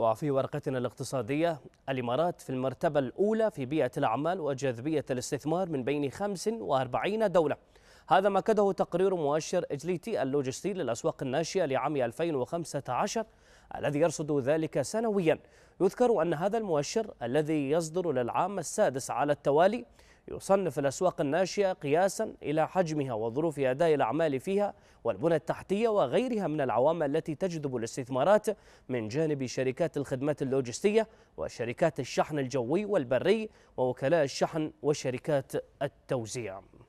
وفي ورقتنا الاقتصادية الإمارات في المرتبة الأولى في بيئة الأعمال وجاذبية الاستثمار من بين 45 دولة هذا ما كده تقرير مؤشر إجليتي اللوجستي للأسواق الناشئة لعام 2015 الذي يرصد ذلك سنويا يذكر أن هذا المؤشر الذي يصدر للعام السادس على التوالي يصنف الأسواق الناشئة قياسا إلى حجمها وظروف أداء الأعمال فيها والبنى التحتية وغيرها من العوامل التي تجذب الاستثمارات من جانب شركات الخدمات اللوجستية وشركات الشحن الجوي والبري ووكلاء الشحن وشركات التوزيع